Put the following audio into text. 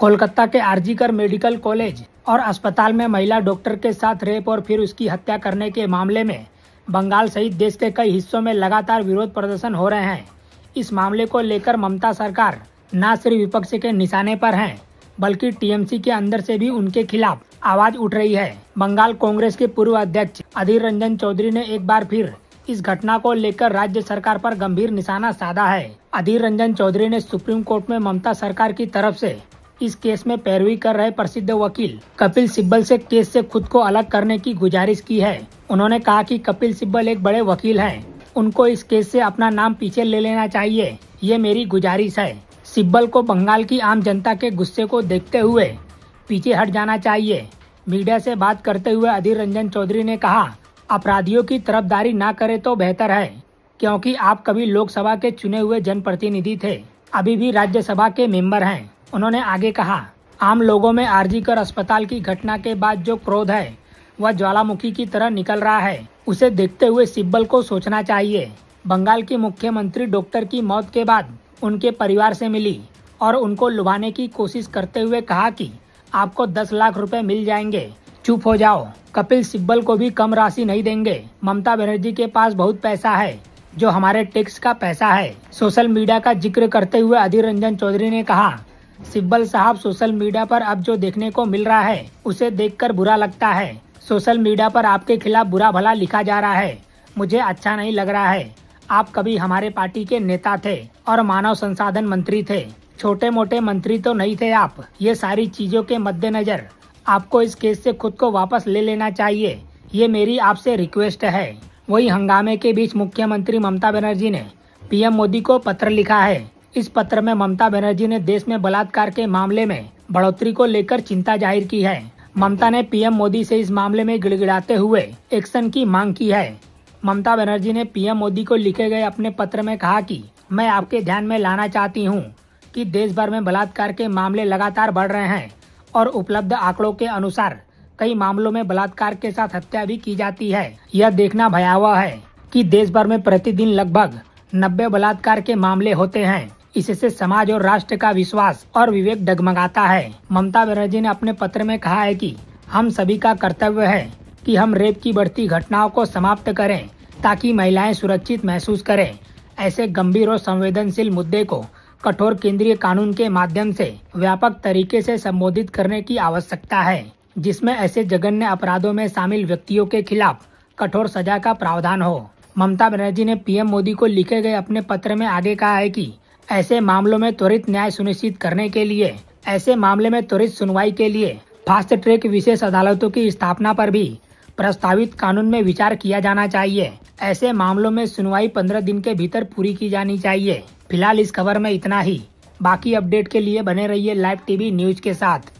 कोलकाता के RG Kar medical college और अस्पताल में महिला डॉक्टर के साथ रेप और फिर उसकी हत्या करने के मामले में बंगाल सहित देश के कई हिस्सों में लगातार विरोध प्रदर्शन हो रहे हैं इस मामले को लेकर ममता सरकार न सिर्फ विपक्ष के निशाने पर हैं बल्कि टीएमसी के अंदर से भी उनके खिलाफ आवाज उठ रही है बंगाल कांग्रेस के पूर्व अध्यक्ष अधीर रंजन चौधरी ने एक बार फिर इस घटना को लेकर राज्य सरकार पर गंभीर निशाना साधा है अधीर रंजन चौधरी ने सुप्रीम कोर्ट में ममता सरकार की तरफ से इस केस में पैरवी कर रहे प्रसिद्ध वकील कपिल सिब्बल से केस से खुद को अलग करने की गुजारिश की है उन्होंने कहा कि कपिल सिब्बल एक बड़े वकील हैं उनको इस केस से अपना नाम पीछे ले लेना चाहिए ये मेरी गुजारिश है सिब्बल को बंगाल की आम जनता के गुस्से को देखते हुए पीछे हट जाना चाहिए मीडिया से बात करते हुए अधीर रंजन चौधरी ने कहा अपराधियों की तरफदारी ना करे तो बेहतर है क्योंकि आप कभी लोकसभा के चुने हुए जनप्रतिनिधि थे अभी भी राज्यसभा के मेंबर हैं उन्होंने आगे कहा आम लोगों में आरजी कर अस्पताल की घटना के बाद जो क्रोध है वह ज्वालामुखी की तरह निकल रहा है उसे देखते हुए सिब्बल को सोचना चाहिए बंगाल की मुख्यमंत्री डॉक्टर की मौत के बाद उनके परिवार से मिली और उनको लुभाने की कोशिश करते हुए कहा कि आपको दस लाख रुपए मिल जाएंगे चुप हो जाओ कपिल सिब्बल को भी कम राशि नहीं देंगे ममता बनर्जी के पास बहुत पैसा है जो हमारे टैक्स का पैसा है सोशल मीडिया का जिक्र करते हुए अधीर रंजन चौधरी ने कहा सिब्बल साहब सोशल मीडिया पर अब जो देखने को मिल रहा है उसे देखकर बुरा लगता है सोशल मीडिया पर आपके खिलाफ बुरा भला लिखा जा रहा है मुझे अच्छा नहीं लग रहा है आप कभी हमारे पार्टी के नेता थे और मानव संसाधन मंत्री थे छोटे मोटे मंत्री तो नहीं थे आप ये सारी चीजों के मद्देनजर आपको इस केस से खुद को वापस ले लेना चाहिए ये मेरी आपसे रिक्वेस्ट है वही हंगामे के बीच मुख्यमंत्री ममता बनर्जी ने पीएम मोदी को पत्र लिखा है इस पत्र में ममता बनर्जी ने देश में बलात्कार के मामले में बढ़ोतरी को लेकर चिंता जाहिर की है ममता ने पीएम मोदी से इस मामले में गिड़गिड़ाते हुए एक्शन की मांग की है ममता बनर्जी ने पीएम मोदी को लिखे गए अपने पत्र में कहा कि मैं आपके ध्यान में लाना चाहती हूं कि देश भर में बलात्कार के मामले लगातार बढ़ रहे हैं और उपलब्ध आंकड़ों के अनुसार कई मामलों में बलात्कार के साथ हत्या भी की जाती है यह देखना भयावह है कि देश भर में प्रतिदिन लगभग नब्बे बलात्कार के मामले होते हैं इससे समाज और राष्ट्र का विश्वास और विवेक डगमगाता है ममता बनर्जी ने अपने पत्र में कहा है कि हम सभी का कर्तव्य है कि हम रेप की बढ़ती घटनाओं को समाप्त करें ताकि महिलाएं सुरक्षित महसूस करें ऐसे गंभीर और संवेदनशील मुद्दे को कठोर केंद्रीय कानून के माध्यम से व्यापक तरीके से संबोधित करने की आवश्यकता है जिसमें ऐसे जघन्य अपराधों में शामिल व्यक्तियों के खिलाफ कठोर सजा का प्रावधान हो ममता बनर्जी ने पीएम मोदी को लिखे गए अपने पत्र में आगे कहा है कि ऐसे मामलों में त्वरित न्याय सुनिश्चित करने के लिए ऐसे मामले में त्वरित सुनवाई के लिए फास्ट ट्रैक विशेष अदालतों की स्थापना पर भी प्रस्तावित कानून में विचार किया जाना चाहिए ऐसे मामलों में सुनवाई पंद्रह दिन के भीतर पूरी की जानी चाहिए फिलहाल इस खबर में इतना ही बाकी अपडेट के लिए बने रहिए लाइव टीवी न्यूज के साथ